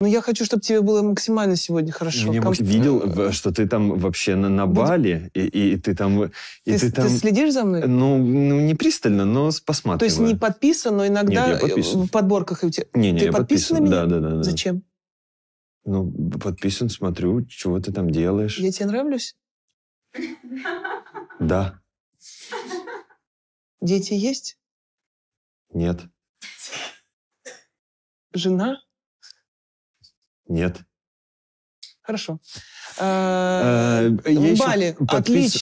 Ну, я хочу, чтобы тебе было максимально сегодня хорошо. Я Ком... видел, что ты там вообще на, на Бали, и, и ты там... И ты, ты, там... ты следишь за мной? Ну, ну, не пристально, но посматриваю. То есть не подписан, но иногда Нет, э, подписан. в подборках... Не, не, ты я подписан, подписан на меня? Да, да, да. Зачем? Ну, подписан, смотрю, чего ты там делаешь. Я тебе нравлюсь? Да. Дети есть? Нет. Жена? Нет. Хорошо. Э, э, Бали. Отлично.